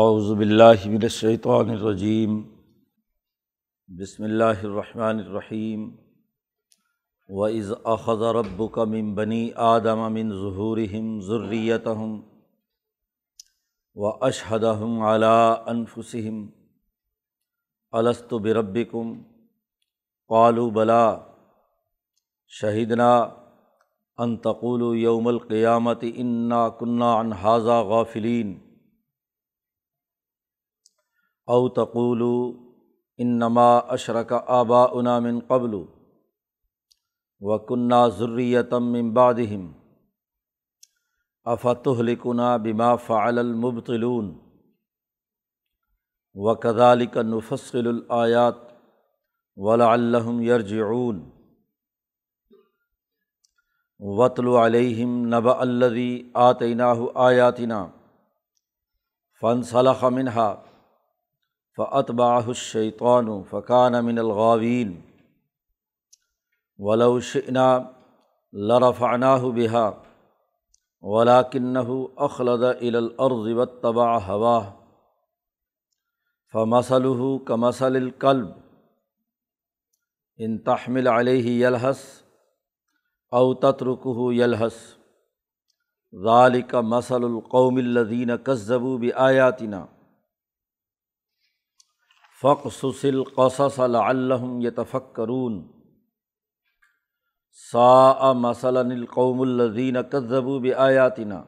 आउज़बिल्लिमिनशैतरजीम बसमीम व इज़ अख़ज़ रब्बुक मिन बनी आदम मिन ज़हूरहम ज़ुर्रियतहम व अशहदहम अला अनफुसहम अलस्तु बिरब्बिकुम पालू बला शहीदना अनतकुल यौमल क़ियामत इन्ना कन्ना अनहाज़ा गाफिलीन अव तकूल इनमा अशरक आबा उना मिन कबल वकुन्ना ज़ुर्रियतम मिम्बादहिम अफ़तहलिकुना बिमा फ़ालमबतलून वकदालिक नफ़सलायात वलाम यरजून वतलम नब अल्लवी आतना आयातना फ़नसलख मिनहा फ़तबाहशैतान फ़कान मिनलगावीन वलौशना लरफ़ाना बिहा वलाकिन अखलद इलअर्ज़बतबा हवा फ़मसल कमसलकल्ब इन तहमिल यलहस अव तत्रुकह यलहस ज़ालिक मसलकौमिल्लदीन कस्बू बयातना फ़क सुसिल कसम यतफ़क्रून सा मसलनकौमल्लिन कज़बूब आयातिना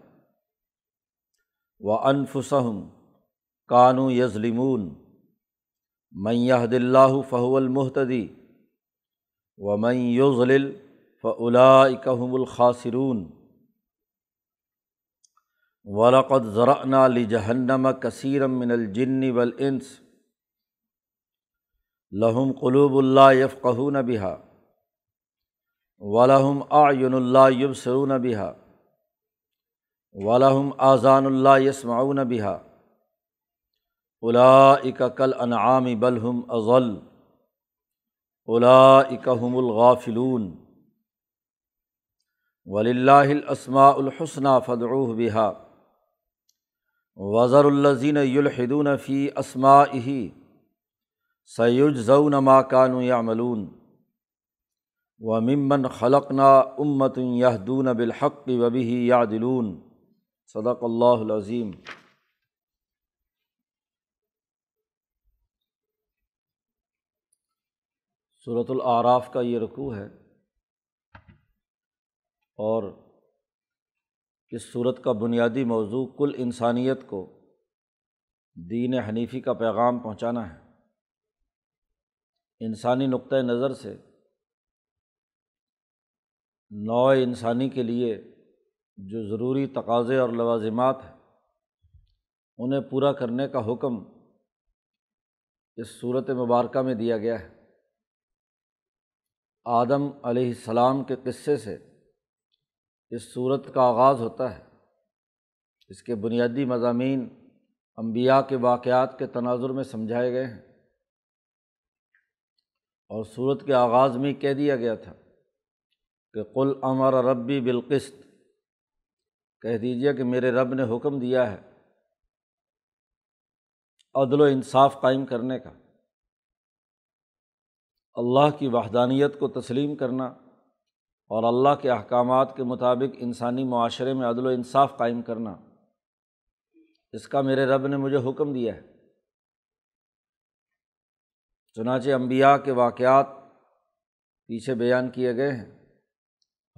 व अनफुसहम कानू यजलिमून मैहदिल्ला फ़हुलमहतदी व मैं युजलिल फ़लाकहमुलखासरून वलक़द ज़राना लिजहन्नम कसीरम मिनलजिन्नी वलइंस लहम क़लूबुल्ला यफ़ून बिहा वलहम आयुनल्ला युबसरून बिहा वलहम आज़ानुल्ला यसमाउन बिहा उला कल अनआमी बलहम अज़ल उलाकहमुलगाफिलून वलिल्लासमाउलहसना फ़दरूह बिहा वज़रुल्लजीन युलहदून फ़ी असमाही सयुज़ जऊ न नमा कानू मलून व ममन ना उम्मत यहदून बिलहक़ वबी ही यादिलून सदक़ल्लाज़ीम सूरतुल आराफ का ये रकू है और इस सूरत का बुनियादी मौजू कुल इंसानियत को दीन हनीफ़ी का पैगाम पहुँचाना है इंसानी नुक़ नज़र से नौ इंसानी के लिए जो ज़रूरी तकाज़े और लवाजमत हैं उन्हें पूरा करने का हुक्म इस सूरत मुबारक में दिया गया है आदम सलाम के क़स्से से इस सूरत का आगाज़ होता है इसके बुनियादी मजामी अम्बिया के वाक़ात के तनाजुर में समझाए गए हैं और सूरत के आगाज़ में कह दिया गया था कि कुल अमर रब्बी बिलकस्त कह दीजिए कि मेरे रब ने हुक्म दिया है अदल इंसाफ कायम करने का अल्लाह की वहदानियत को तस्लीम करना और अल्लाह के अहकाम के मुताबिक इंसानी माशरे में अदल इंसाफ कायम करना इसका मेरे रब ने मुझे हुक्म दिया है चुनाचे अम्बिया के वाक़ पीछे बयान किए गए हैं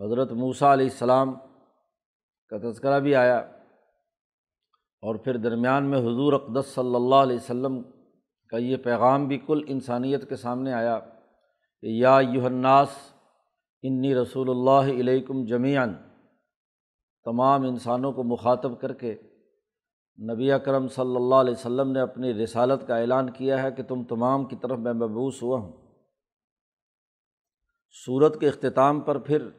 हज़रत मूसा आलाम का तस्करा भी आया और फिर दरमियान में हजूर अकदस सल्लल्लाहु अलैहि का ये पैगाम भी कुल इंसानियत के सामने आया कि या युहन्नास इन्नी रसूलुल्लाह अलैकुम जमीन तमाम इंसानों को मुखातब करके नबी अकरम सल्लल्लाहु अलैहि ने अपनी रिसालत का ऐलान किया है कि तुम तमाम की तरफ मैं मबूस हुआ हूँ सूरत के अख्ताम पर फिर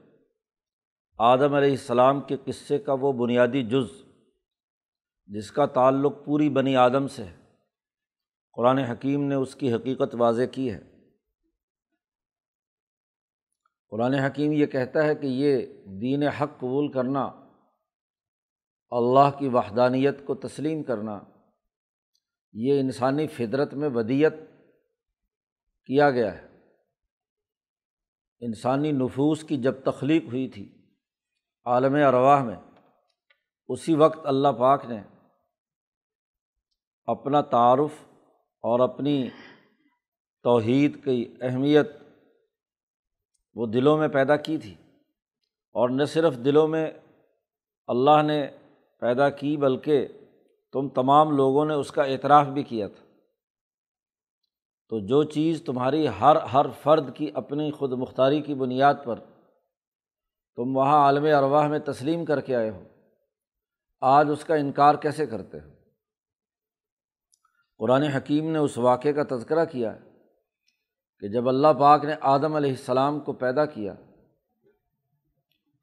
आदम सलाम के किस्से का वो बुनियादी जुज़ जिसका ताल्लुक़ पूरी बनी आदम से है क़ुरान हकीम ने उसकी हकीकत वाज की है क़ुरान हकीम ये कहता है कि ये दीन हक कबूल करना अल्लाह की वहदानियत को तस्लीम करना ये इंसानी फितरत में वदियत किया गया है इंसानी नफूस की जब तख्लीक हुई थी आलम अरवाह में उसी वक्त अल्लाह पाक ने अपना तारफ़ और अपनी तोहद की अहमियत वो दिलों में पैदा की थी और न सिर्फ़ दिलों में अल्लाह ने पैदा की बल्कि तुम तमाम लोगों ने उसका एतराफ़ भी किया था तो जो चीज़ तुम्हारी हर हर फर्द की अपनी खुद मुख्तारी की बुनियाद पर तुम वहाँ आलम अरवाह में तस्लीम करके आए हो आज उसका इनकार कैसे करते हो कुरान हकीम ने उस वाक़े का तस्करा किया है कि जब अल्लाह पाक ने आदम सलाम को पैदा किया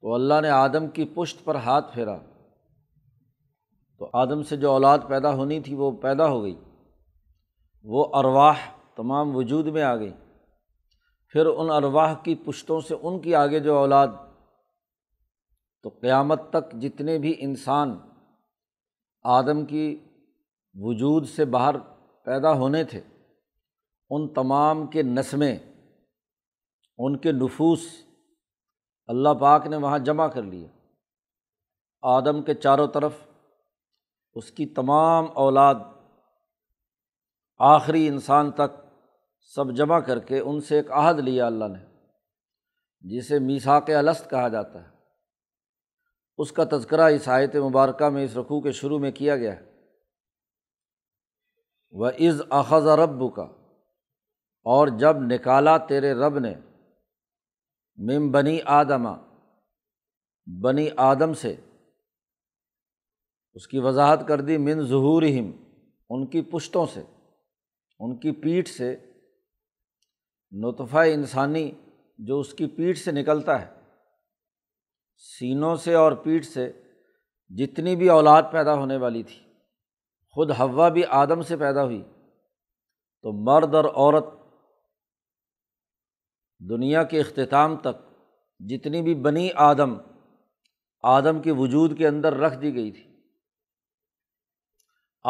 तो अल्लाह ने आदम की पुश्त पर हाथ फेरा तो आदम से जो औलाद पैदा होनी थी वो पैदा हो गई वो अरवाह तमाम वजूद में आ गई फिर उन अरवाह की पुश्तों से उनकी आगे जो औलाद तो क़यामत तक जितने भी इंसान आदम की वजूद से बाहर पैदा होने थे उन तमाम के नस्में उनके नफूस अल्लाह पाक ने वहाँ जमा कर लिए आदम के चारों तरफ़ उसकी तमाम औलाद आखिरी इंसान तक सब जमा करके उनसे एक अहद लिया अल्लाह ने जिसे मीसाक अलस्त कहा जाता है उसका तस्करा इस आयत मुबारक में इस रखू के शुरू में किया गया है वह इज़ अखज़ रब का और जब निकाला तेरे रब ने मम बनी आदमा बनी आदम से उसकी वजाहत कर दी मिन जहूर उनकी पुश्तों से उनकी पीठ से नतफ़ा इंसानी जो उसकी पीठ से निकलता है सीनों से और पीठ से जितनी भी औलाद पैदा होने वाली थी खुद हवा भी आदम से पैदा हुई तो मर्द और औरत दुनिया के अख्ताम तक जितनी भी बनी आदम आदम के वजूद के अंदर रख दी गई थी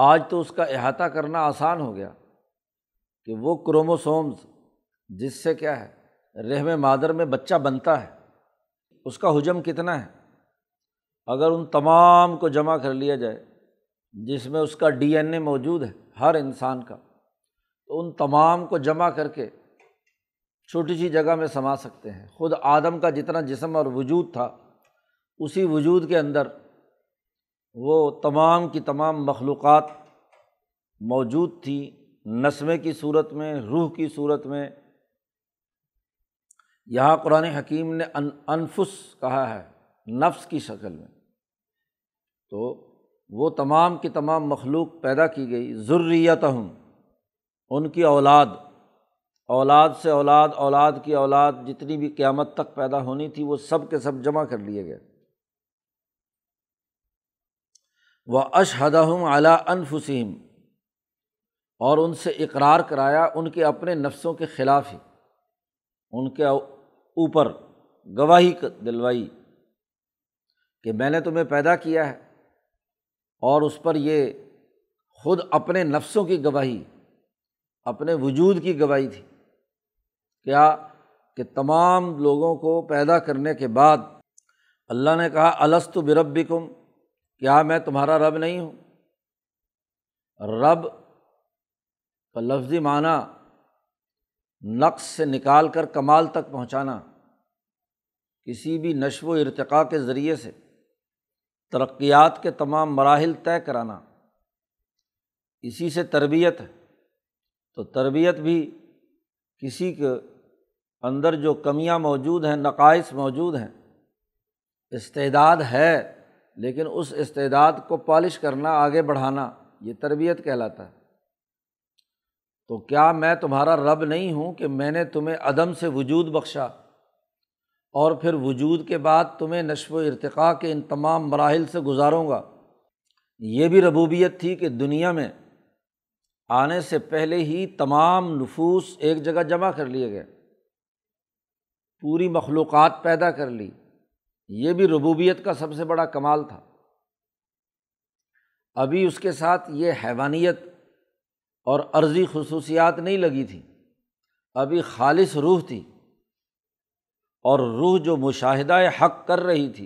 आज तो उसका अहाता करना आसान हो गया कि वो क्रोमोसोम्स जिससे क्या है रहम मादर में बच्चा बनता है उसका हजम कितना है अगर उन तमाम को जमा कर लिया जाए जिसमें उसका डीएनए मौजूद है हर इंसान का तो उन तमाम को जमा करके छोटी सी जगह में समा सकते हैं ख़ुद आदम का जितना जिसम और वजूद था उसी वजूद के अंदर वो तमाम की तमाम मखलूक़ मौजूद थी नस्में की सूरत में रूह की सूरत में यहाँ कुरान हकीम ने अन, अनफुस कहा है नफ्स की शक्ल में तो वो तमाम की तमाम मखलूक पैदा की गई ज़ुर्रियत हम उनकी औलाद औलाद से औलाद औलाद की औलाद जितनी भी क़्यामत तक पैदा होनी थी वो सब के सब जमा कर लिए गए व अशहदहम अला अनफुसीम और उनसे इकरार कराया उनके अपने नफ्सों के ख़िलाफ़ ही उनके ऊपर गवाही दिलवाई कि मैंने तुम्हें पैदा किया है और उस पर ये खुद अपने नफ्सों की गवाही अपने वजूद की गवाही थी क्या कि तमाम लोगों को पैदा करने के बाद अल्लाह ने कहा अलस्तु बिरब्बिकुम क्या मैं तुम्हारा रब नहीं हूँ रब का लफ्ज़ी माना नक्स से निकाल कर कमाल तक पहुँचाना किसी भी नशव इरतका के ज़रिए से तरक्यात के तमाम मराहल तय कराना इसी से तरबियत है तो तरबियत भी किसी के अंदर जो कमियां मौजूद हैं नकाइस मौजूद हैं इस्तेदाद है लेकिन उस इस्तेदाद को पॉलिश करना आगे बढ़ाना ये तरबियत कहलाता है तो क्या मैं तुम्हारा रब नहीं हूँ कि मैंने तुम्हें अदम से वजूद बख्शा और फिर वजूद के बाद तुम्हें नश्व इरतक़ा के इन तमाम मराहल से गुजारूँगा ये भी रबूबियत थी कि दुनिया में आने से पहले ही तमाम नफूस एक जगह जमा कर लिए गए पूरी मखलूक़ात पैदा कर ली ये भी रबूबियत का सबसे बड़ा कमाल था अभी उसके साथ ये हैवानियत और अर्जी खसूसियात नहीं लगी थी अभी खालिस रूह थी और रूह जो मुशाहिदा हक कर रही थी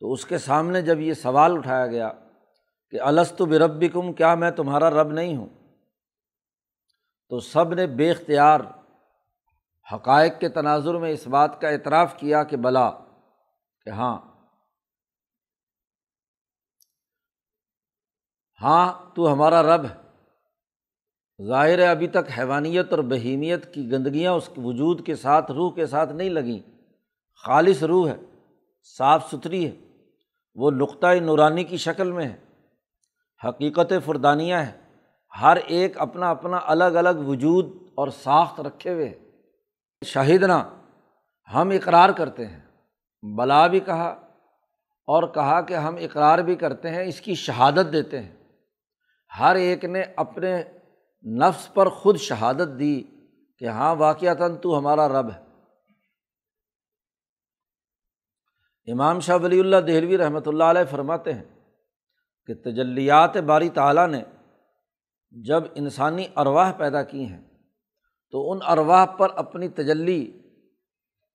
तो उसके सामने जब ये सवाल उठाया गया कि अलस्तु बिरब्बिकुम क्या मैं तुम्हारा रब नहीं हूँ तो सब ने बेख्तियार हक़ के तनाजुर में इस बात का एतराफ़ किया कि बला कि हाँ हाँ तो हमारा रब है ज़ाहिर है अभी तक हैवानियत और बहीमियत की गंदगियाँ उस वजूद के साथ रूह के साथ नहीं लगीं खालिस रूह है साफ़ सुथरी है वो नुक़ नूरानी की शक्ल में है हकीकत फ़ुरदानियाँ हैं हर एक अपना अपना अलग अलग वजूद और साख्त रखे हुए है शाहिदना हम इकरार करते हैं बला भी कहा और कहा कि हम इकरार भी करते हैं इसकी शहादत देते हैं हर एक ने अपने नफ्स पर ख़ुद शहादत दी कि हाँ वाक़ता तू हमारा रब है इमाम शाह वली दहलवी रहमत ला फरमाते हैं कि तजलियात बारी ताली ने जब इंसानी अरवाह पैदा की हैं तो उन अरवाह पर अपनी तजली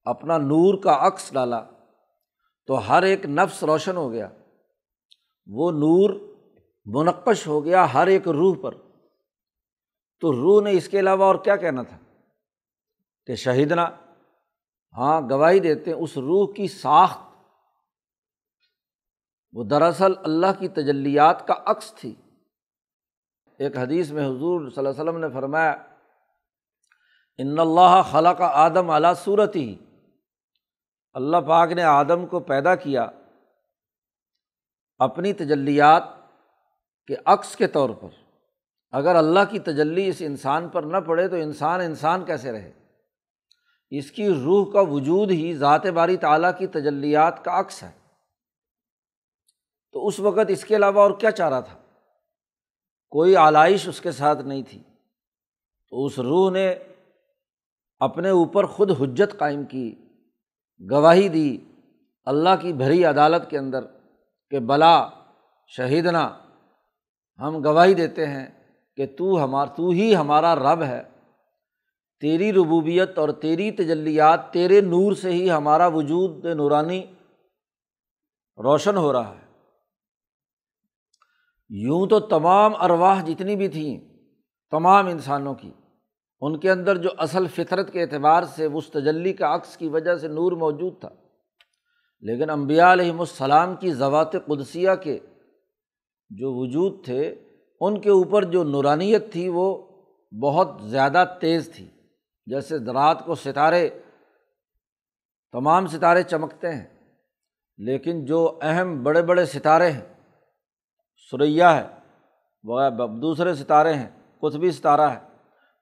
अपना नूर का अक्स डाला तो हर एक नफ्स रोशन हो गया वो नूर मुनक़श हो गया हर एक रूह पर तो रूह ने इसके अलावा और क्या कहना था कि शहीदना हाँ गवाही देते हैं उस रूह की साख्त वो दरअसल अल्लाह की तजलियात का अक्स थी एक हदीस में हजूर वसल्लम ने फरमाया इन अल्लाह खला का आदम अला सूरत ही अल्लाह पाक ने आदम को पैदा किया अपनी तजलियात के अक्स के तौर पर अगर अल्लाह की तजल्ली इस इंसान पर न पड़े तो इंसान इंसान कैसे रहे इसकी रूह का वजूद ही ज़ात बारी तला की तजलियात का अक्स है तो उस वक़्त इसके अलावा और क्या चाह रहा था कोई आलाइश उसके साथ नहीं थी तो उस रूह ने अपने ऊपर खुद हजत कायम की गवाही दी अल्लाह की भरी अदालत के अंदर कि बला शहीदना हम गवाही देते हैं कि तू हमार तू ही हमारा रब है तेरी रबूबियत और तेरी तजलियात तेरे नूर से ही हमारा वजूद नूरानी रोशन हो रहा है यूँ तो तमाम अरवाह जितनी भी थीं तमाम इंसानों की उनके अंदर जो असल फितरत के अतबार से उस तजली का अक्स की वजह से नूर मौजूद था लेकिन अम्बियालाम की ज़वात कुदसिया के जो वजूद थे उनके ऊपर जो नूरानियत थी वो बहुत ज़्यादा तेज़ थी जैसे रात को सितारे तमाम सितारे चमकते हैं लेकिन जो अहम बड़े बड़े सितारे हैं सुरैया है वह दूसरे सितारे हैं कुछ भी सितारा है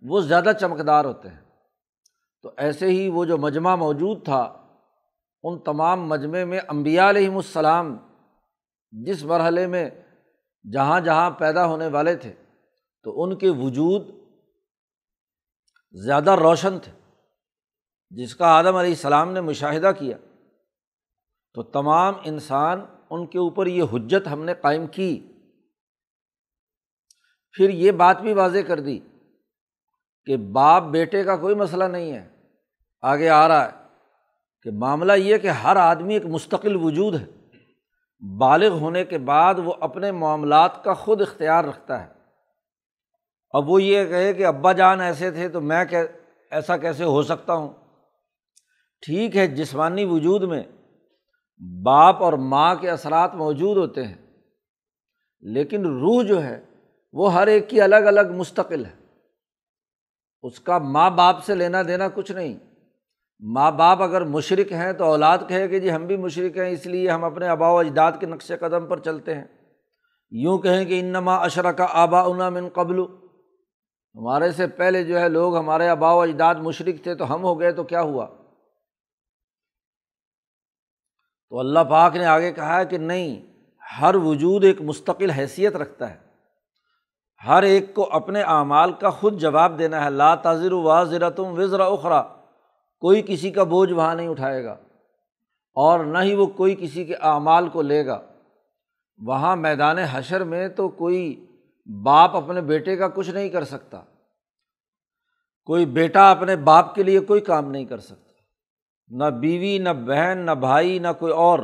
वो ज़्यादा चमकदार होते हैं तो ऐसे ही वो जो मजमा मौजूद था उन तमाम मजमे में अम्बियालसलाम जिस मरहल में जहाँ जहाँ पैदा होने वाले थे तो उनके वजूद ज़्यादा रोशन थे जिसका आदम सलाम ने मुशाह किया तो तमाम इंसान उनके ऊपर ये हजत हमने कायम की फिर ये बात भी वाज़ कर दी कि बाप बेटे का कोई मसला नहीं है आगे आ रहा है कि मामला ये कि हर आदमी एक मुस्तकिल वजूद है बालग होने के बाद वो अपने मामला का ख़ुद इख्तियार रखता है अब वो ये कहे कि अब्बा जान ऐसे थे तो मैं कै ऐसा कैसे हो सकता हूँ ठीक है जिस्मानी वजूद में बाप और माँ के असरात मौजूद होते हैं लेकिन रूह जो है वो हर एक की अलग अलग मुस्तकिल है उसका माँ बाप से लेना देना कुछ नहीं माँ बाप अगर मुशरक हैं तो औलाद कहेगी जी हम भी मुशरक हैं इसलिए हम अपने अबाव अजदाद के नक्श कदम पर चलते हैं यूँ कहें कि इन्नमा अशरा का आबा उना मिन कबलू हमारे से पहले जो है लोग हमारे अबाव अजदाद मुशरक थे तो हम हो गए तो क्या हुआ तो अल्लाह पाक ने आगे कहा है कि नहीं हर वजूद एक मुस्तकिल हैसियत रखता है हर एक को अपने अमाल का ख़ुद जवाब देना है ला ताज़िर वाज़रा तुम वज़रा उखरा कोई किसी का बोझ वहाँ नहीं उठाएगा और न ही वो कोई किसी के अमाल को लेगा वहाँ मैदान हशर में तो कोई बाप अपने बेटे का कुछ नहीं कर सकता कोई बेटा अपने बाप के लिए कोई काम नहीं कर सकता न बीवी न बहन ना भाई ना कोई और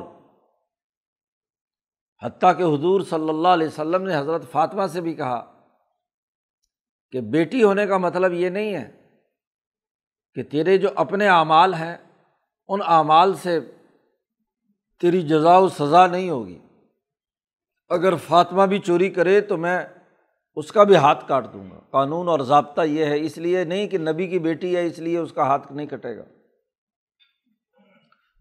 हती के हजूर सल्लल्लाहु अलैहि वसल्लम ने हज़रत फ़ातिमा से भी कहा कि बेटी होने का मतलब ये नहीं है कि तेरे जो अपने अमाल हैं उन अमाल से तेरी जजा व सज़ा नहीं होगी अगर फातिमा भी चोरी करे तो मैं उसका भी हाथ काट दूंगा कानून और जबता ये है इसलिए नहीं कि नबी की बेटी है इसलिए उसका हाथ नहीं कटेगा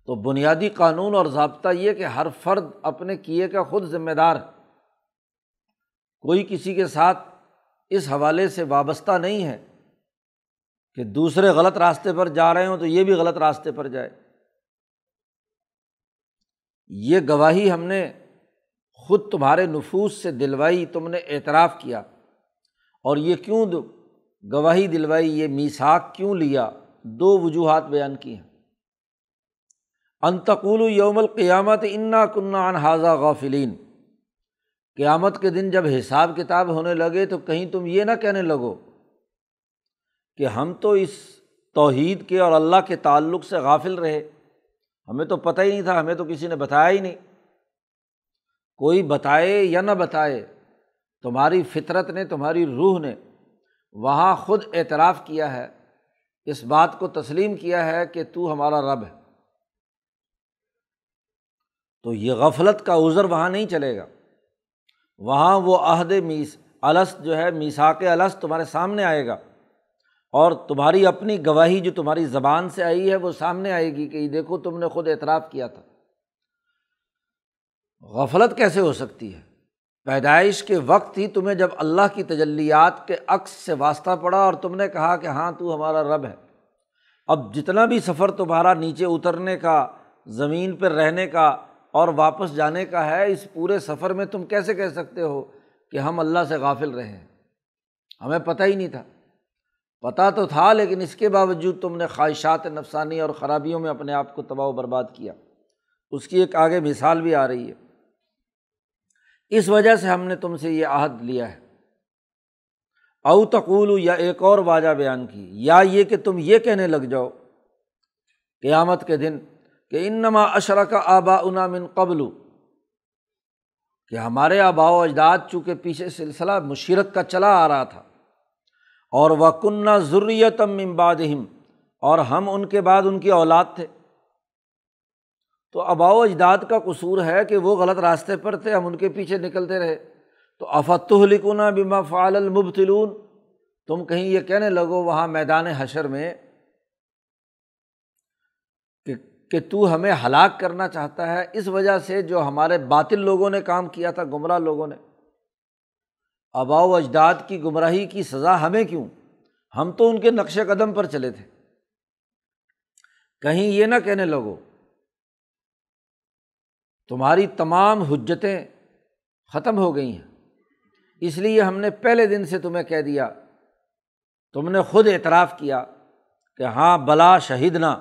तो बुनियादी कानून और जबता ये कि हर फर्द अपने किए का खुद जिम्मेदार है कोई किसी के साथ इस हवाले से वाबस्ता नहीं है कि दूसरे गलत रास्ते पर जा रहे हों तो ये भी गलत रास्ते पर जाए ये गवाही हमने खुद तुम्हारे नफूस से दिलवाई तुमने एतराफ़ किया और ये क्यों गवाही दिलवाई ये मीसाक क्यों लिया दो वजूहत बयान की हैं अनतकुल यौमल क़ियामत इन्ना कन्ना अन हाजा गाफिलीन क़यामत के दिन जब हिसाब किताब होने लगे तो कहीं तुम ये ना कहने लगो कि हम तो इस तोहहीद के और अल्लाह के ताल्लुक़ से गाफिल रहे हमें तो पता ही नहीं था हमें तो किसी ने बताया ही नहीं कोई बताए या ना बताए तुम्हारी फितरत ने तुम्हारी रूह ने वहाँ ख़ुद एतराफ़ किया है इस बात को तस्लीम किया है कि तू हमारा रब है तो ये गफलत का उज़र वहाँ नहीं चलेगा वहाँ वो अहद मीस अलस जो है मीसा के अलस तुम्हारे सामने आएगा और तुम्हारी अपनी गवाही जो तुम्हारी ज़बान से आई है वो सामने आएगी कि देखो तुमने खुद एतराफ़ किया था गफलत कैसे हो सकती है पैदाइश के वक्त ही तुम्हें जब अल्लाह की तजल्लियात के अक्स से वास्ता पड़ा और तुमने कहा कि हाँ तू हमारा रब है अब जितना भी सफ़र तुम्हारा नीचे उतरने का ज़मीन पर रहने का और वापस जाने का है इस पूरे सफ़र में तुम कैसे कह सकते हो कि हम अल्लाह से गाफिल रहे हैं हमें पता ही नहीं था पता तो था लेकिन इसके बावजूद तुमने ख्वाहिशात नफसानी और ख़राबियों में अपने आप को तबाह बर्बाद किया उसकी एक आगे मिसाल भी आ रही है इस वजह से हमने तुमसे ये आहद लिया है औ या एक और वाजा बयान की या ये कि तुम ये कहने लग जाओ क़यामत के दिन कि इनमा अशर का आबा उना मिन कबलू कि हमारे आबा अजदाद चूँकि पीछे सिलसिला मुशीरक का चला आ रहा था और वकुन्ना ज़ुर्रियतम इम्बादहिम और हम उनके बाद उनकी औलाद थे तो अबाओ अजदाद का कसूर है कि वो गलत रास्ते पर थे हम उनके पीछे निकलते रहे तो अफतुहलिकुना बिमा फ़ालमबतलून तुम कहीं ये कहने लगो वहाँ मैदान हशर में कि तू हमें हलाक करना चाहता है इस वजह से जो हमारे बातिल लोगों ने काम किया था गुमराह लोगों ने अबाव अजदाद की गुमराही की सज़ा हमें क्यों हम तो उनके नक्श कदम पर चले थे कहीं ये ना कहने लगो तुम्हारी तमाम हजतें ख़त्म हो गई हैं इसलिए हमने पहले दिन से तुम्हें कह दिया तुमने खुद एतराफ़ किया कि हाँ बला ना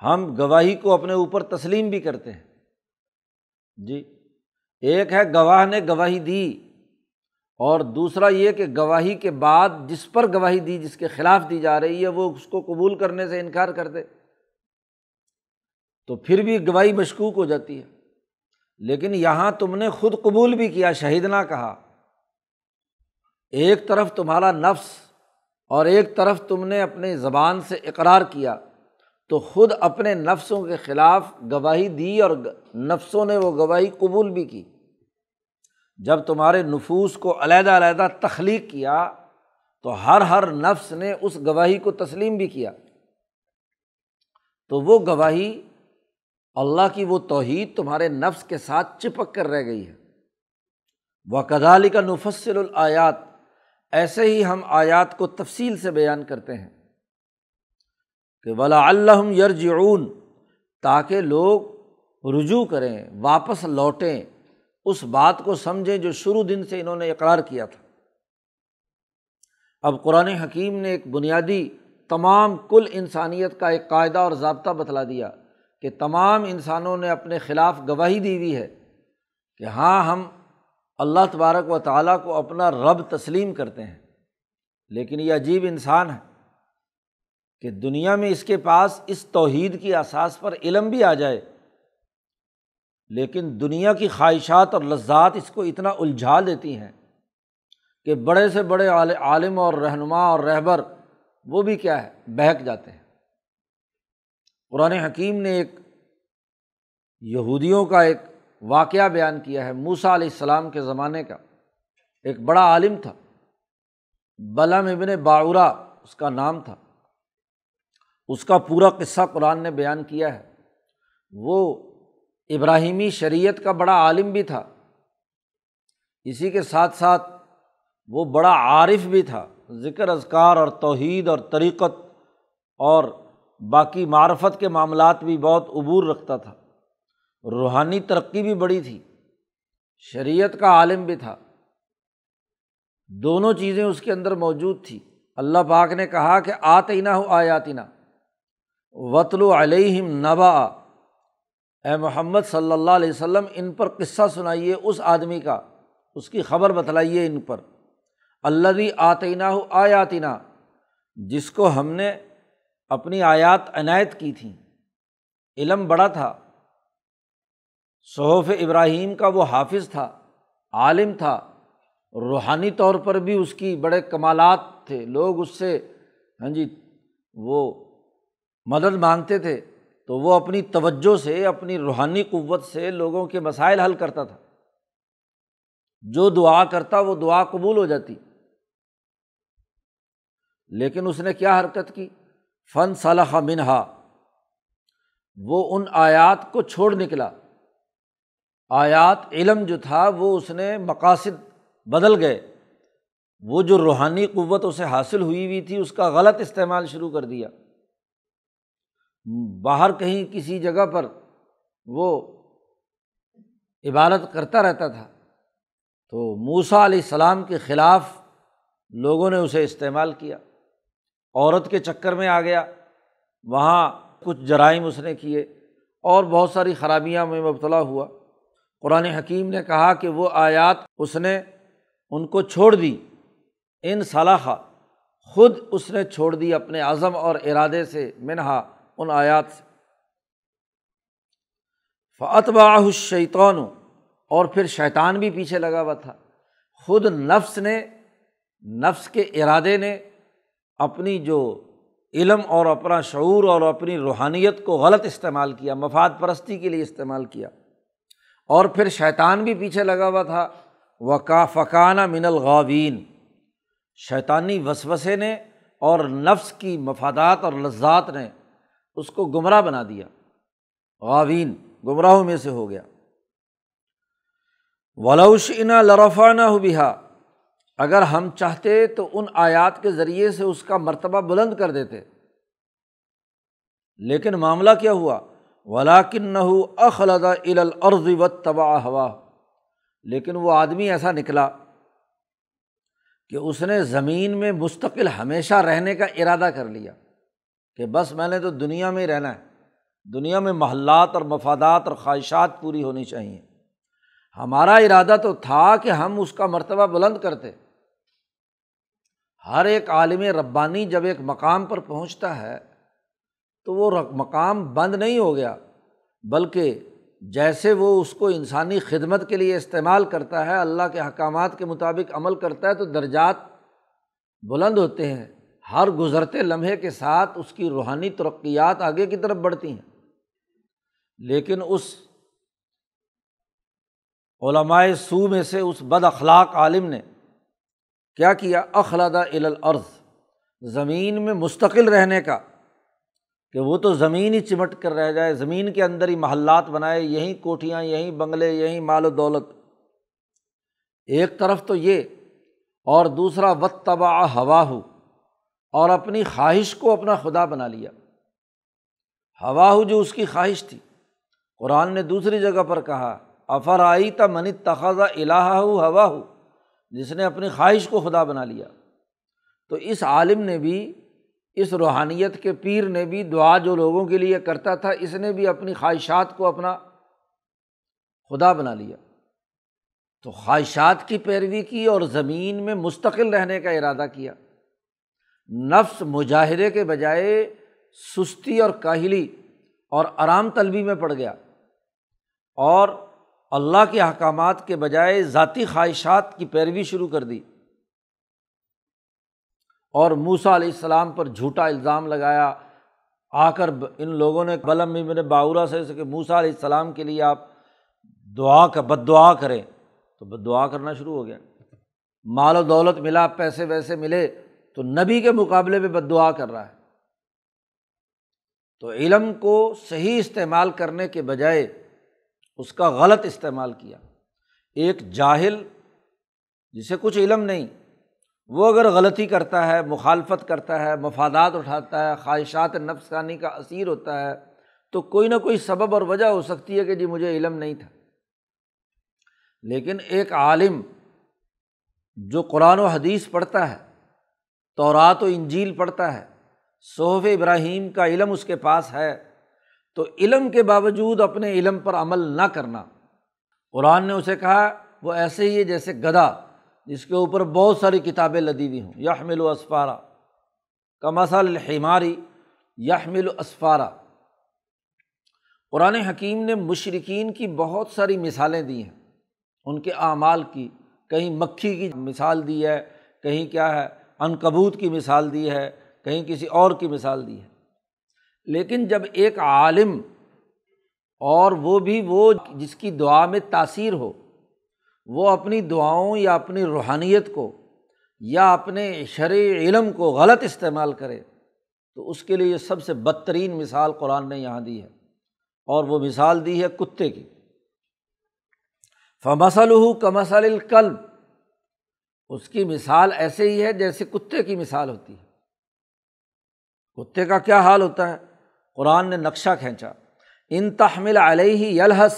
हम गवाही को अपने ऊपर तस्लीम भी करते हैं जी एक है गवाह ने गवाही दी और दूसरा ये कि गवाही के बाद जिस पर गवाही दी जिसके खिलाफ दी जा रही है वो उसको कबूल करने से इनकार कर दे तो फिर भी गवाही मशकूक हो जाती है लेकिन यहाँ तुमने खुद कबूल भी किया शहीदना कहा एक तरफ तुम्हारा नफ्स और एक तरफ तुमने अपने ज़बान से इकरार किया तो खुद अपने नफ्सों के ख़िलाफ़ गवाही दी और नफ्सों ने वो गवाही कबूल भी की जब तुम्हारे नफूस को अलहदा अलहदा तख्लीक किया तो हर हर नफ्स ने उस गवाही को तस्लीम भी किया तो वो गवाही अल्लाह की वो तोहद तुम्हारे नफ्स के साथ चिपक कर रह गई है व कदाली का नफसल आयात ऐसे ही हम आयात को तफसील से बयान करते हैं कि वला अल्लाम यरजून ताकि लोग रुजू करें वापस लौटें उस बात को समझें जो शुरू दिन से इन्होंने इकरार किया था अब कुरान हकीम ने एक बुनियादी तमाम कुल इंसानियत का एक कायदा और जबता बतला दिया कि तमाम इंसानों ने अपने ख़िलाफ़ गवाही दी हुई है कि हाँ हम अल्लाह तबारक व ताली को अपना रब तस्लीम करते हैं लेकिन ये अजीब इंसान है कि दुनिया में इसके पास इस तोहद की असास पर इलम भी आ जाए लेकिन दुनिया की ख्वाहिशात और लज्जात इसको इतना उलझा देती हैं कि बड़े से बड़े आलिम और रहनुमा और रहबर वो भी क्या है बहक जाते हैं कुरान हकीम ने एक यहूदियों का एक वाक़ बयान किया है मूसा सलाम के ज़माने का एक बड़ा आलिम था बलम इबन बाउरा उसका नाम था उसका पूरा किस्सा कुरान ने बयान किया है वो इब्राहिमी शरीयत का बड़ा आलिम भी था इसी के साथ साथ वो बड़ा आरिफ भी था ज़िक्र अजकार और तोहद और तरीक़त और बाकी मारफत के मामलात भी बहुत अबूर रखता था रूहानी तरक्की भी बड़ी थी शरीयत का आलिम भी था दोनों चीज़ें उसके अंदर मौजूद थी अल्लाह पाक ने कहा कि आतना हो आयातना वतल अलैहिम नबा ए मोहम्मद सल्लल्लाहु अलैहि वसल्लम इन पर किस्सा सुनाइए उस आदमी का उसकी खबर बतलाइए इन पर अल्लवी आतना हो आयातना जिसको हमने अपनी आयात अनायत की थी इलम बड़ा था सहूफ इब्राहीम का वो हाफिज़ था आलिम था रूहानी तौर पर भी उसकी बड़े कमालत थे लोग उससे हाँ जी वो मदद मांगते थे तो वो अपनी तवज्जो से अपनी रूहानी क़वत से लोगों के मसाइल हल करता था जो दुआ करता वो दुआ कबूल हो जाती लेकिन उसने क्या हरकत की फ़न सलाह मिनहा वो उन आयात को छोड़ निकला आयात इलम जो था वो उसने मकासद बदल गए वो जो रूहानी क़वत उसे हासिल हुई हुई थी उसका गलत इस्तेमाल शुरू कर दिया बाहर कहीं किसी जगह पर वो इबादत करता रहता था तो मूसा सलाम के ख़िलाफ़ लोगों ने उसे इस्तेमाल किया औरत के चक्कर में आ गया वहाँ कुछ जराइम उसने किए और बहुत सारी खराबियाँ में मुबतला हुआ कुरान हकीम ने कहा कि वो आयात उसने उनको छोड़ दी इन सलाहा ख़ुद उसने छोड़ दी अपने आज़म और इरादे से मिनहा उन आयात से फ़तबाहशैतान और फिर शैतान भी पीछे लगा हुआ था ख़ुद नफ्स ने नफ्स के इरादे ने अपनी जो इलम और अपना शूर और अपनी रूहानियत को गलत इस्तेमाल किया मफाद परस्ती के लिए इस्तेमाल किया और फिर शैतान भी पीछे लगा हुआ था वका फ़काना मिनल गावीन शैतानी वसवसे ने और नफ्स की मफादात और लज्जात ने उसको गुमराह बना दिया गावीन गुमराहों में से हो गया वलाउश इना लरफाना बिहा अगर हम चाहते तो उन आयात के ज़रिए से उसका मर्तबा बुलंद कर देते लेकिन मामला क्या हुआ वलाकिन नहू अखलदा अर्ज व तबा हवा लेकिन वो आदमी ऐसा निकला कि उसने ज़मीन में मुस्तकिल हमेशा रहने का इरादा कर लिया कि बस मैंने तो दुनिया में ही रहना है दुनिया में महल्लात और मफादात और ख्वाहिशात पूरी होनी चाहिए हमारा इरादा तो था कि हम उसका मरतबा बुलंद करते हर एक आलिम रब्बानी जब एक मकाम पर पहुँचता है तो वो मकाम बंद नहीं हो गया बल्कि जैसे वो उसको इंसानी खिदमत के लिए इस्तेमाल करता है अल्लाह के अहकाम के मुताबिक अमल करता है तो दर्जात बुलंद होते हैं हर गुज़रते लम्हे के साथ उसकी रूहानी तरक्यात आगे की तरफ बढ़ती हैं लेकिन उस सू में से उस बद अखलाक आलिम ने क्या किया अखलदा अर्ज़ ज़मीन में मुस्तकिल रहने का कि वो तो ज़मीन ही चिमट कर रह जाए ज़मीन के अंदर ही महल्लात बनाए यहीं कोठियाँ यहीं बंगले यहीं माल दौलत एक तरफ तो ये और दूसरा वत तबाह हवा हो और अपनी ख्वाहिश को अपना खुदा बना लिया हवा हो जो उसकी ख्वाहिश थी कुरान ने दूसरी जगह पर कहा अफर आई त इलाहा तखज़ा इलाहाहु हवाहु जिसने अपनी ख्वाहिश को खुदा बना लिया तो इस आलिम ने भी इस रूहानियत के पीर ने भी दुआ जो लोगों के लिए करता था इसने भी अपनी ख्वाहिशात को अपना खुदा बना लिया तो ख्वाहिशात की पैरवी की और ज़मीन में मुस्तकिल रहने का इरादा किया नफ्स मुजाहरे के बजाय सुस्ती और काहली और आराम तलबी में पड़ गया और अल्लाह के अहकाम के बजाय ज़ाती ख्वाहिशात की पैरवी शुरू कर दी और मूसा सलाम पर झूठा इल्ज़ाम लगाया आकर इन लोगों ने बलम इबन बाउरा से कि मूसा सलाम के लिए आप दुआ का बद दुआ करें तो बद दुआ करना शुरू हो गया माल दौलत मिला पैसे वैसे मिले तो नबी के मुकाबले में दुआ कर रहा है तो इलम को सही इस्तेमाल करने के बजाय उसका गलत इस्तेमाल किया एक जाहिल जिसे कुछ इलम नहीं वो अगर गलती करता है मुखालफत करता है मफादात उठाता है ख्वाहिशात नफ्सानी का असीर होता है तो कोई ना कोई सबब और वजह हो सकती है कि जी मुझे इलम नहीं था लेकिन एक आलिम जो कुरान व हदीस पढ़ता है तोरात व इंजील पढ़ता है सहफ इब्राहीम का इलम उसके पास है तो इलम के बावजूद अपने इलम पर अमल ना करना कुरान ने उसे कहा वो ऐसे ही है जैसे गधा जिसके ऊपर बहुत सारी किताबें लदी हुई हों यामिल असफ़ारा का मसल हिमारी यामिल असफ़ारा कुरान हकीम ने मशरकिन की बहुत सारी मिसालें दी हैं उनके आमाल की कहीं मक्खी की मिसाल दी है कहीं क्या है अनकबूत की मिसाल दी है कहीं किसी और की मिसाल दी है लेकिन जब एक आलिम और वो भी वो जिसकी दुआ में तासीर हो वो अपनी दुआओं या अपनी रूहानियत को या अपने शर इलम को गलत इस्तेमाल करे तो उसके लिए सबसे बदतरीन मिसाल कुरान ने यहाँ दी है और वो मिसाल दी है कुत्ते की फ़मसलहू कमसल कल्ब उसकी मिसाल ऐसे ही है जैसे कुत्ते की मिसाल होती है कुत्ते का क्या हाल होता है कुरान ने नक्शा खींचा इन तहमिल अलही यलहस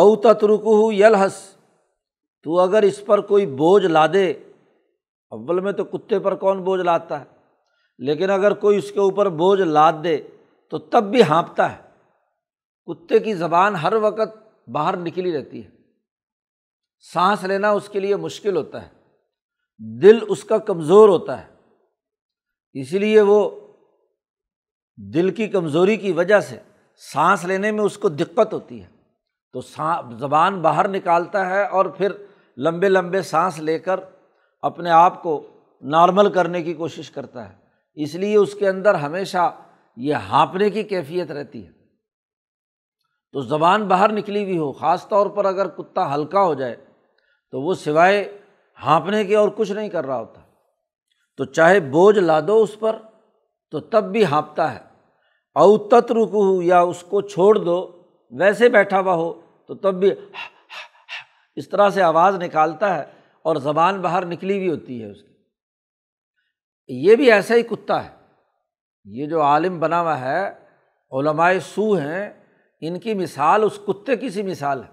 औ तत्रुकू यलहस तू अगर इस पर कोई बोझ ला दे अव्वल में तो कुत्ते पर कौन बोझ लाता है लेकिन अगर कोई उसके ऊपर बोझ लाद दे तो तब भी हाँपता है कुत्ते की ज़बान हर वक्त बाहर निकली रहती है सांस लेना उसके लिए मुश्किल होता है दिल उसका कमज़ोर होता है इसलिए वो दिल की कमज़ोरी की वजह से सांस लेने में उसको दिक्कत होती है तो ज़बान बाहर निकालता है और फिर लंबे लंबे सांस लेकर अपने आप को नॉर्मल करने की कोशिश करता है इसलिए उसके अंदर हमेशा ये हाँपने की कैफियत रहती है तो ज़बान बाहर निकली हुई हो ख़ास तौर पर अगर कुत्ता हल्का हो जाए तो वो सिवाय हाँपने के और कुछ नहीं कर रहा होता तो चाहे बोझ ला दो उस पर तो तब भी हाँपता है अवतत रुकू या उसको छोड़ दो वैसे बैठा हुआ हो तो तब भी इस तरह से आवाज़ निकालता है और ज़बान बाहर निकली हुई होती है उसकी ये भी ऐसा ही कुत्ता है ये जो आलिम बना हुआ है ओलमाए सू हैं इनकी मिसाल उस कुत्ते की सी मिसाल है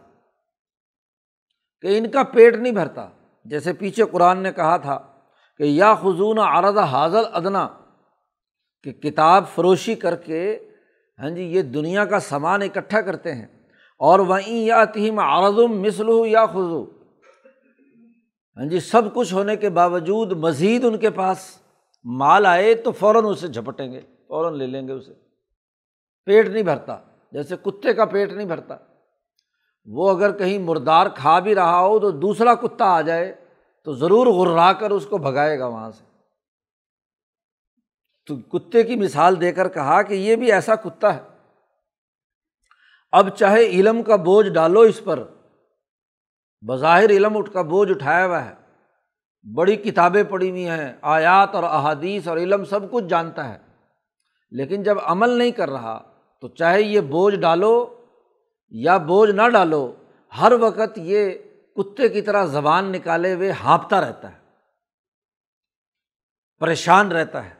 कि इनका पेट नहीं भरता जैसे पीछे कुरान ने कहा था कि या खजून आरद हाजल अदना कि किताब फरोशी करके हाँ जी ये दुनिया का सामान इकट्ठा करते हैं और वहीं या तहम आरदम मिसलू या खजू हाँ जी सब कुछ होने के बावजूद मज़ीद उनके पास माल आए तो फ़ौर उसे झपटेंगे फ़ौर ले लेंगे उसे पेट नहीं भरता जैसे कुत्ते का पेट नहीं भरता वो अगर कहीं मुर्दार खा भी रहा हो तो दूसरा कुत्ता आ जाए तो ज़रूर गुर्रा कर उसको भगाएगा वहाँ से तो कुत्ते की मिसाल देकर कहा कि ये भी ऐसा कुत्ता है अब चाहे इलम का बोझ डालो इस पर बज़ाहिर इलम उठ का बोझ उठाया हुआ है बड़ी किताबें पढ़ी हुई हैं आयात और अहादीस और इलम सब कुछ जानता है लेकिन जब अमल नहीं कर रहा तो चाहे ये बोझ डालो या बोझ ना डालो हर वक्त ये कुत्ते की तरह जबान निकाले हुए हाँपता रहता है परेशान रहता है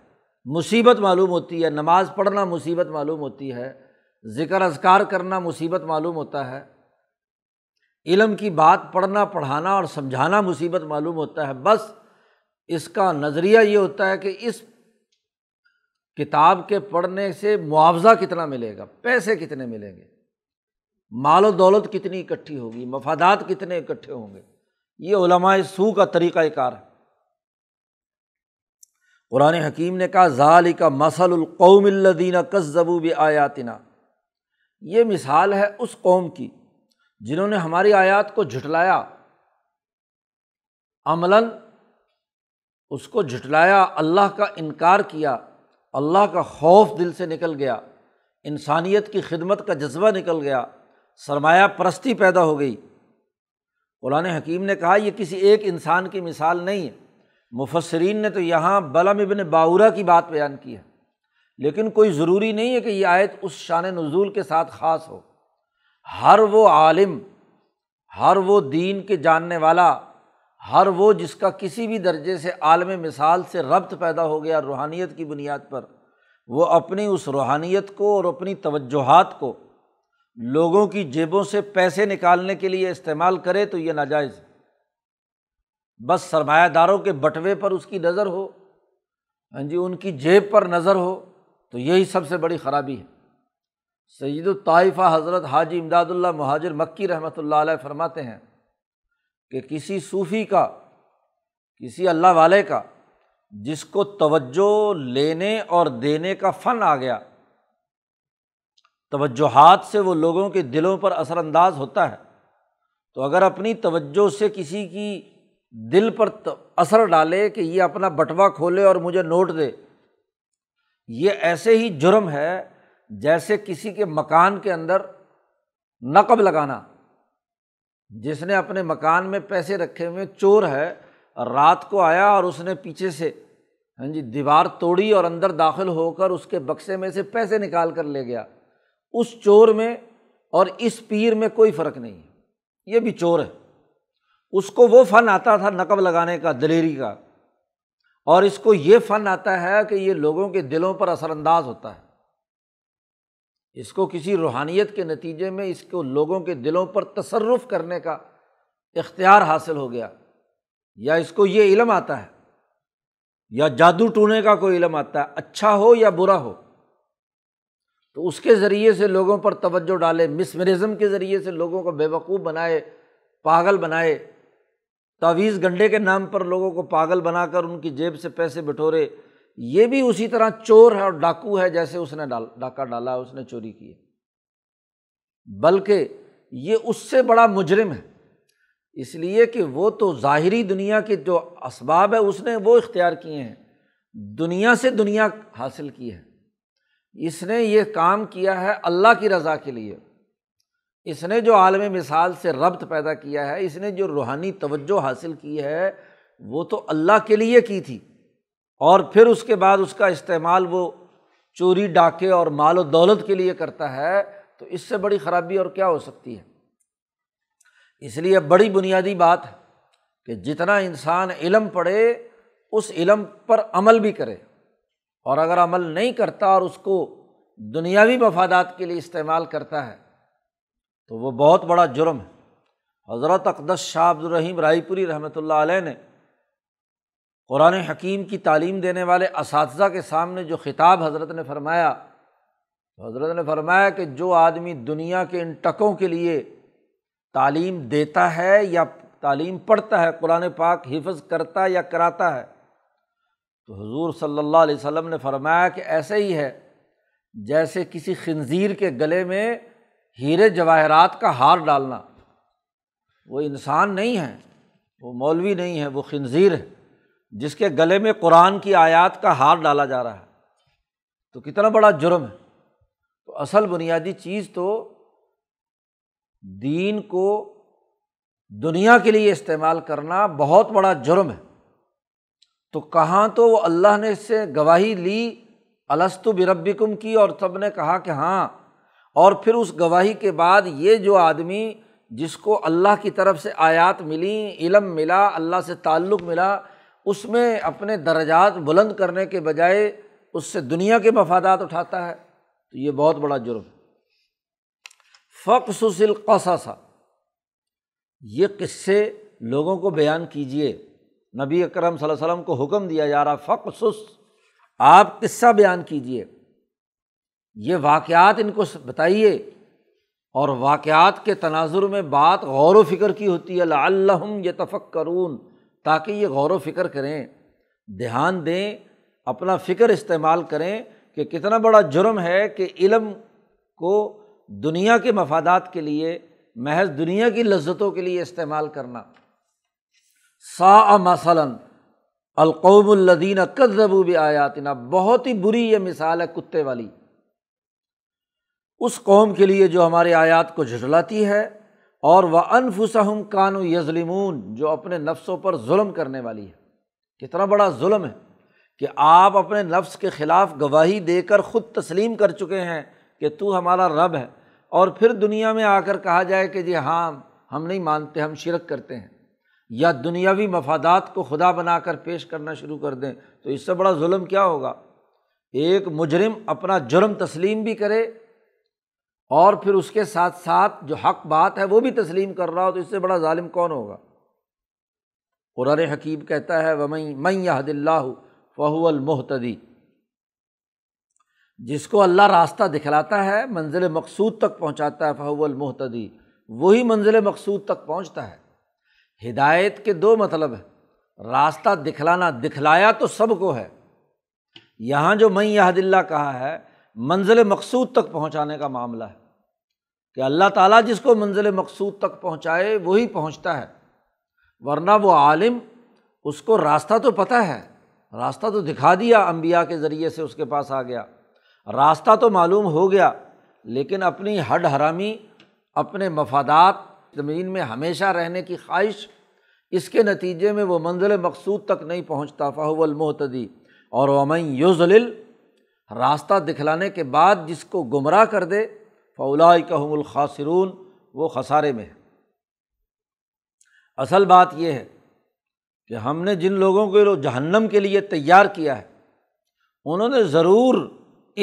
मुसीबत मालूम होती है नमाज़ पढ़ना मुसीबत मालूम होती है ज़िक्र अजकार करना मुसीबत मालूम होता है इलम की बात पढ़ना पढ़ाना और समझाना मुसीबत मालूम होता है बस इसका नज़रिया ये होता है कि इस किताब के पढ़ने से मुआवजा कितना मिलेगा पैसे कितने मिलेंगे माल दौलत कितनी इकट्ठी होगी मफादात कितने इकट्ठे होंगे ये उलमाए सू का तरीक़ाकार है कुरान हकीम ने कहा ज़ाली का मसलकौमदीना कस्बूब आयातना ये मिसाल है उस कौम की जिन्होंने हमारी आयात को झुटलाया अमला उसको झुटलाया अल्लाह का इनकार किया अल्लाह का खौफ दिल से निकल गया इंसानियत की खिदमत का जज्बा निकल गया सरमाया परस्ती पैदा हो गई कुरान हकीम ने कहा यह किसी एक इंसान की मिसाल नहीं है मुफसरीन ने तो यहाँ बलम इबन बाउरा की बात बयान की है लेकिन कोई ज़रूरी नहीं है कि ये आयत उस शान नज़ूल के साथ ख़ास हो हर वो आलिम हर वो दीन के जानने वाला हर वो जिसका किसी भी दर्जे से आलम मिसाल से रब्त पैदा हो गया रूहानियत की बुनियाद पर वो अपनी उस रूहानियत को और अपनी तवज्जोहात को लोगों की जेबों से पैसे निकालने के लिए इस्तेमाल करे तो ये नाजायज़ बस सरमायादारों के बटवे पर उसकी नज़र हो हाँ जी उनकी जेब पर नज़र हो तो यही सबसे बड़ी ख़राबी है सैद ताइफ़ा हज़रत हाजी इमदादुल्ला महाजर मक्की रहमतुल्लाह अलैह फरमाते हैं कि किसी सूफ़ी का किसी अल्लाह वाले का जिसको तवज्जो लेने और देने का फ़न आ गया तोजहत से वो लोगों के दिलों पर असरअंदाज होता है तो अगर अपनी तवज्जो से किसी की दिल पर असर डाले कि ये अपना बटवा खोले और मुझे नोट दे ये ऐसे ही जुर्म है जैसे किसी के मकान के अंदर नकब लगाना जिसने अपने मकान में पैसे रखे हुए चोर है रात को आया और उसने पीछे से हाँ जी दीवार तोड़ी और अंदर दाखिल होकर उसके बक्से में से पैसे निकाल कर ले गया उस चोर में और इस पीर में कोई फ़र्क नहीं है ये भी चोर है उसको वो फ़न आता था नकब लगाने का दलेरी का और इसको ये फ़न आता है कि ये लोगों के दिलों पर असरअंदाज होता है इसको किसी रूहानियत के नतीजे में इसको लोगों के दिलों पर तसरफ करने का इख्तियार हासिल हो गया या इसको ये इलम आता है या जादू टूने का कोई इलम आता है अच्छा हो या बुरा हो तो उसके ज़रिए से लोगों पर तवज्जो डाले मिसमरिज़म के ज़रिए से लोगों को बेवकूफ़ बनाए पागल बनाए तावीज़ गंडे के नाम पर लोगों को पागल बनाकर उनकी जेब से पैसे बिठोरे ये भी उसी तरह चोर है और डाकू है जैसे उसने डाल डाका डाला है उसने चोरी की है बल्कि ये उससे बड़ा मुजरिम है इसलिए कि वो तो ज़ाहरी दुनिया के जो इसबाब है उसने वो इख्तियार किए हैं दुनिया से दुनिया हासिल की है इसने ये काम किया है अल्लाह की रज़ा के लिए इसने जो आलम मिसाल से रब्त पैदा किया है इसने जो रूहानी तवज्जो हासिल की है वो तो अल्लाह के लिए की थी और फिर उसके बाद उसका इस्तेमाल वो चोरी डाके और माल और दौलत के लिए करता है तो इससे बड़ी ख़राबी और क्या हो सकती है इसलिए बड़ी बुनियादी बात है कि जितना इंसान इलम पढ़े उस इलम पर अमल भी करे और अगर अमल नहीं करता और उसको दुनियावी मफादात के लिए इस्तेमाल करता है तो वह बहुत बड़ा जुर्म है हज़रत अकदस शाह अब्दुलरहीम रायपुरी रहमत ने क़ुरान हकीम की तालीम देने वाले इस के सामने जो ख़िताब हज़रत ने फरमाया तो हज़रत ने फरमाया कि जो आदमी दुनिया के इन टकों के लिए तालीम देता है या तालीम पढ़ता है कुरान पाक हिफज करता या कराता है तो हुजूर सल्लल्लाहु अलैहि ने फरमाया कि ऐसे ही है जैसे किसी खनज़ीर के गले में हीरे जवाहरात का हार डालना वो इंसान नहीं है वो मौलवी नहीं है वो खनज़ीर है जिसके गले में कुरान की आयात का हार डाला जा रहा है तो कितना बड़ा जुर्म है तो असल बुनियादी चीज़ तो दीन को दुनिया के लिए इस्तेमाल करना बहुत बड़ा जुर्म है तो कहाँ तो वो अल्लाह ने इससे गवाही ली अलस्तु बिरबिकुम की और सब ने कहा कि हाँ और फिर उस गवाही के बाद ये जो आदमी जिसको अल्लाह की तरफ से आयात मिली इलम मिला अल्लाह से ताल्लुक़ मिला उसमें अपने दर्जात बुलंद करने के बजाय उससे दुनिया के मफादात उठाता है तो ये बहुत बड़ा जुर्म फ़कसुसिल कसासा ये किस्से लोगों को बयान कीजिए नबी अकरम वसल्लम को हुक्म दिया जा रहा फ़क सुस आप किस्सा बयान कीजिए ये वाक़ात इनको बताइए और वाक़ात के तनाजुर में बात गौर व फिक्र की होती है लाम ये तफक् करूँ ताकि ये गौर व फिक्र करें ध्यान दें अपना फ़िक्र इस्तेमाल करें कि कितना बड़ा जुर्म है कि इलम को दुनिया के मफादात के लिए महज दुनिया की लज्जतों के लिए इस्तेमाल करना सा मसलन अलकौमल्लिन कजबूब आयातना बहुत ही बुरी ये मिसाल है कुत्ते वाली उस कौम के लिए जो हमारे आयात को झुटलाती है और वह अनफुसहम कानू यजलिमून जो अपने नफ्सों पर जुल्म करने वाली है कितना बड़ा जुल्म है कि आप अपने नफ्स के ख़िलाफ़ गवाही देकर ख़ुद तस्लीम कर चुके हैं कि तू हमारा रब है और फिर दुनिया में आकर कहा जाए कि जी हाँ हम नहीं मानते हम शिरक करते हैं या दुनियावी मफादात को खुदा बनाकर पेश करना शुरू कर दें तो इससे बड़ा जुल्म क्या होगा एक मुजरिम अपना जुर्म तस्लीम भी करे और फिर उसके साथ साथ जो हक बात है वो भी तस्लीम कर रहा हो तो इससे बड़ा ालिम कौन होगा कुरान हकीम कहता है वमई मई यहदिल्ला फ़हुअलमहतदी जिसको अल्लाह रास्ता दिखलाता है मंजिल मकसूद तक पहुँचाता है फ़हुअलमहतदी वही मंजिल मकसूद तक पहुँचता है हिदायत के दो मतलब है रास्ता दिखलाना दिखलाया तो सबको है यहाँ जो मई यहदिल्ला कहा है मंजिल मकसूद तक पहुँचाने का मामला है कि अल्लाह ताला जिसको मंजिल मकसूद तक पहुँचाए वही पहुँचता है वरना वो आलिम उसको रास्ता तो पता है रास्ता तो दिखा दिया अम्बिया के ज़रिए से उसके पास आ गया रास्ता तो मालूम हो गया लेकिन अपनी हड हरामी अपने मफादात ज़मीन में हमेशा रहने की ख्वाहिश इसके नतीजे में वो मंजिल मकसूद तक नहीं पहुँचता फ़ाहुलमतदी और वमन युजलिल रास्ता दिखलाने के बाद जिसको गुमराह कर दे फ़ौलाई कहमुल खासरून वो खसारे में है असल बात यह है कि हमने जिन लोगों को लो जहन्नम के लिए तैयार किया है उन्होंने ज़रूर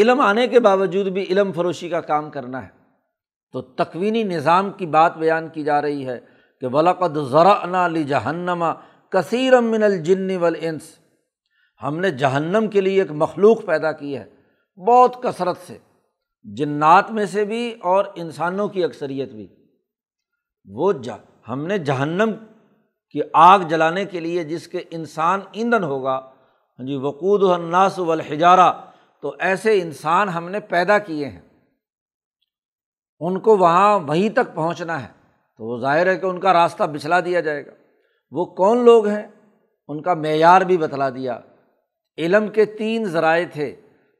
इलम आने के बावजूद भी इलम फरोशी का काम करना है तो तकवीनी निज़ाम की बात बयान की जा रही है कि वलकद ज़रा ली जहन्नमा कसीरम मिनल जिन्नी वल इंस हमने जहन्नम के लिए एक मखलूक पैदा की है बहुत कसरत से जन्नात में से भी और इंसानों की अक्सरियत भी वो जा हमने जहन्नम की आग जलाने के लिए जिसके इंसान ईंधन होगा हाँ जी वकूद नास वल हजारा तो ऐसे इंसान हमने पैदा किए हैं उनको वहाँ वहीं तक पहुँचना है तो वो जाहिर है कि उनका रास्ता बिछला दिया जाएगा वो कौन लोग हैं उनका मैार भी बतला दिया इलम के तीन ज़राए थे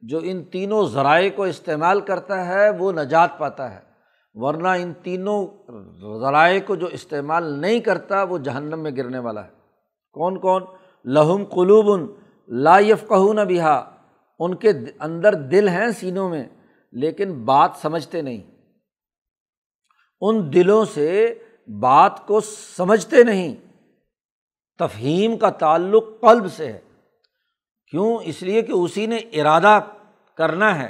जो इन तीनों ज़राए को इस्तेमाल करता है वो नजात पाता है वरना इन तीनों ज़राए को जो इस्तेमाल नहीं करता वो जहन्नम में गिरने वाला है कौन कौन लहम कलूबन लायफ़ कहूँ बिहा उनके अंदर दिल हैं सीनों में लेकिन बात समझते नहीं उन दिलों से बात को समझते नहीं तफहीम का ताल्लुक कल्ब से है क्यों इसलिए कि उसी ने इरादा करना है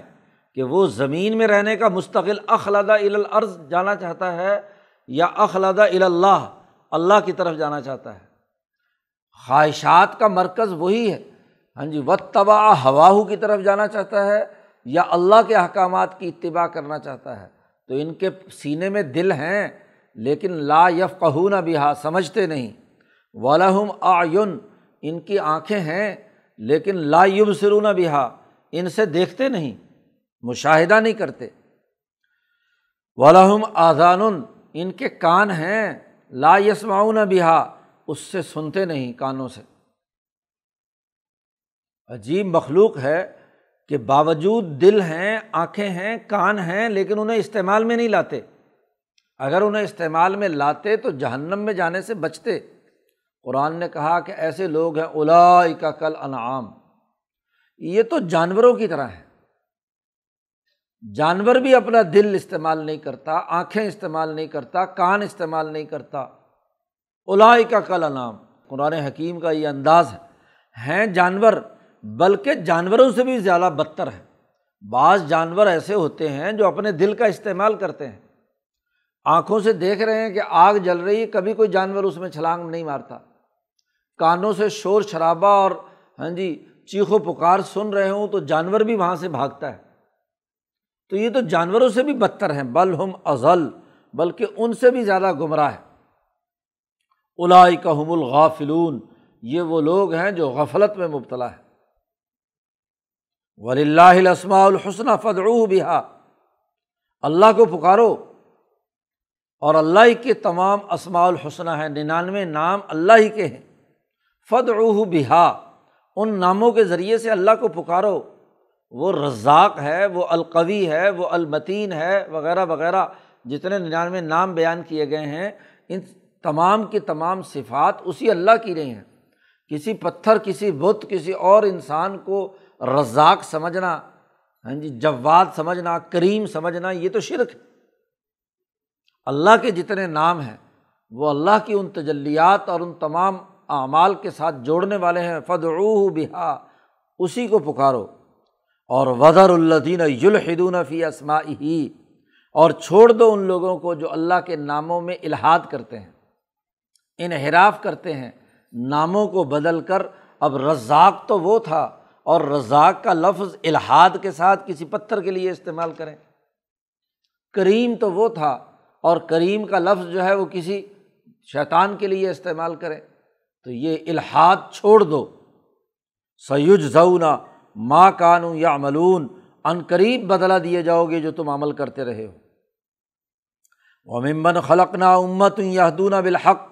कि वो ज़मीन में रहने का मुस्तकिल अखलदा अर्ज़ जाना चाहता है या अखलदा अल्लाह अल्लाह की तरफ जाना चाहता है ख्वाहिशात का मरकज़ वही है हाँ जी व तबा हवाहू की तरफ जाना चाहता है या अल्लाह के अहकाम की इतबा करना चाहता है तो इनके सीने में दिल हैं लेकिन ला यफ़ ना बिहा समझते नहीं वालहम आयुन इनकी आँखें हैं लेकिन ला युब सरूना बिहा इनसे देखते नहीं मुशाहिदा नहीं करते वालहम आज़ान इनके कान हैं ला यसमाऊ यसमाउन बिहा उससे सुनते नहीं कानों से अजीब मखलूक है कि बावजूद दिल हैं आँखें हैं कान हैं लेकिन उन्हें इस्तेमाल में नहीं लाते अगर उन्हें इस्तेमाल में लाते तो जहन्नम में जाने से बचते कुरान ने कहा कि ऐसे लोग हैं उलाई का कल अनाम ये तो जानवरों की तरह है जानवर भी अपना दिल इस्तेमाल नहीं करता आँखें इस्तेमाल नहीं करता कान इस्तेमाल नहीं करता उलाई का कल अनाम कुरान हकीम का ये अंदाज़ है हैं जानवर बल्कि जानवरों से भी ज़्यादा बदतर है बाज़ जानवर ऐसे होते हैं जो अपने दिल का इस्तेमाल करते हैं आँखों से देख रहे हैं कि आग जल रही है कभी कोई जानवर उसमें छलांग नहीं मारता कानों से शोर शराबा और हाँ जी चीखों पुकार सुन रहे हों तो जानवर भी वहाँ से भागता है तो ये तो जानवरों से भी बदतर हैं बल हम अजल बल्कि उनसे भी ज़्यादा गुमराह है उलाई का हमल ये वो लोग हैं जो गफलत में मुबतला है वलिल्लासमाउलहसन फ़दरू बिहा अल्लाह को पुकारो और अल्लाह के तमाम असमाउलहसन हैं निन्यानवे नाम अल्लाह ही के हैं फ़दरूह बिहा उन नामों के ज़रिए से अल्लाह को पुकारो वो रज़ाक है वो अलकवी है वो अलमतीन है वगैरह वगैरह जितने निन्यानवे नाम बयान किए गए हैं इन तमाम की तमाम सिफ़ात उसी अल्लाह की रही हैं किसी पत्थर किसी बुत किसी और इंसान को रज़ाक समझना हाँ जी जवाद समझना करीम समझना ये तो शिरक है अल्लाह के जितने नाम हैं वो अल्लाह की उन तजलियात और उन तमाम अमाल के साथ जोड़ने वाले हैं फ़दरूह बिहा उसी को पुकारो और वज़रुल्लदीन युलहदून फ़ी असमा ही और छोड़ दो उन लोगों को जो अल्लाह के नामों में इलाहाद करते हैं इनहराफ करते हैं नामों को बदल कर अब रज़ाक तो वो था और रज़ाक का लफ्ज़ इलाहाद के साथ किसी पत्थर के लिए इस्तेमाल करें करीम तो वो था और करीम का लफ्ज़ जो है वो किसी शैतान के लिए इस्तेमाल करें तो ये इलाहाद छोड़ दो सयुज जऊना माँ कानू या अमलून अन करीब बदला दिए जाओगे जो तुम अमल करते रहे हो वमिम्बन खलक ना उम्मत यहदूना बिलहक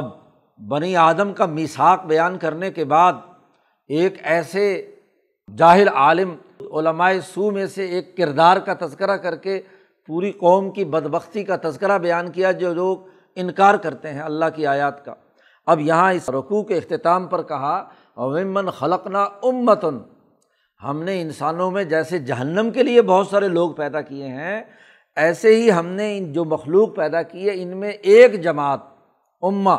अब बनी आदम का मिसाक बयान करने के बाद एक ऐसे जाहिल आलिम ओलमाए सू में से एक किरदार का तस्करा करके पूरी कौम की बदबख्ती का तस्करा बयान किया जो लोग इनकार करते हैं अल्लाह की आयात का अब यहाँ इस रकू के अख्ताम पर कहा अवमन खलकना उम्मतन हमने इंसानों में जैसे जहन्नम के लिए बहुत सारे लोग पैदा किए हैं ऐसे ही हमने इन जो मखलूक पैदा किए है इनमें एक जमात उम्मा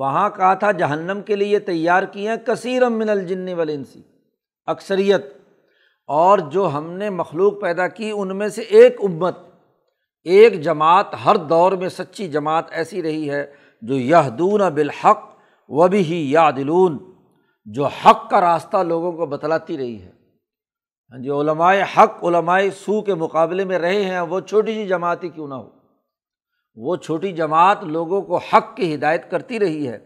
वहाँ कहा था जहन्नम के लिए तैयार किए हैं कसीरम मिनल जिन्नी वल इंसी अक्सरियत और जो हमने मखलूक पैदा की उनमें से एक उम्मत एक जमात हर दौर में सच्ची जमात ऐसी रही है जो यहदून बिलहक व भी ही यादिलून जो हक का रास्ता लोगों को बतलाती रही है हाँ हक हक सू के मुकाबले में रहे हैं वो छोटी सी जमाती क्यों ना हो वो छोटी जमात लोगों को हक की हिदायत करती रही है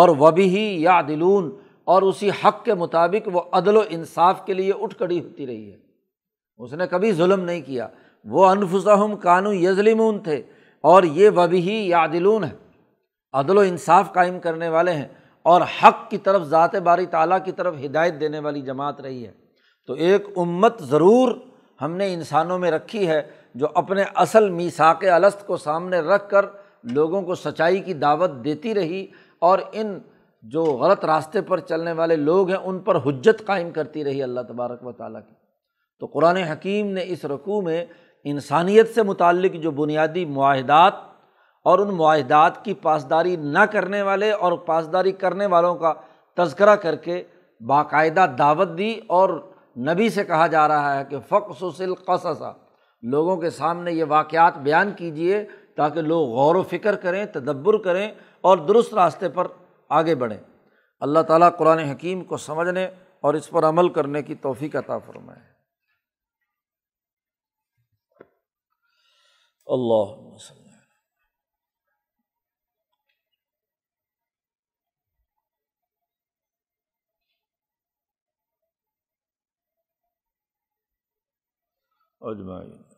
और वभी ही या दिलून और उसी हक के मुताबिक वो अदल इंसाफ के लिए उठ खड़ी होती रही है उसने कभी जुल्म नहीं किया वो अनफुसहम कानू यजलिमून थे और ये वभी ही यादिलून है अदल इंसाफ कायम करने वाले हैं और हक की तरफ ज़ात बारी ताला की तरफ हिदायत देने वाली जमात रही है तो एक उम्मत ज़रूर हमने इंसानों में रखी है जो अपने असल मीसाक अलस्त को सामने रख कर लोगों को सच्चाई की दावत देती रही और इन जो गलत रास्ते पर चलने वाले लोग हैं उन पर हजत कायम करती रही अल्लाह तबारक व ताली की तो कुरान हकीम ने इस रकू में इंसानियत से मुतक जो बुनियादी माहदात और उन माहदात की पासदारी ना करने वाले और पासदारी करने वालों का तस्करा करके बाकायदा दावत दी और नबी से कहा जा रहा है कि फ़क्सिल कससा लोगों के सामने ये वाक़ात बयान कीजिए ताकि लोग गौर व फिक्र करें तदब्बर करें और दुरुस्त रास्ते पर आगे बढ़ें अल्लाह ताला कुरान हकीम को समझने और इस पर अमल करने की तोफ़ी अता फरमाए अल्लाह अजमाइन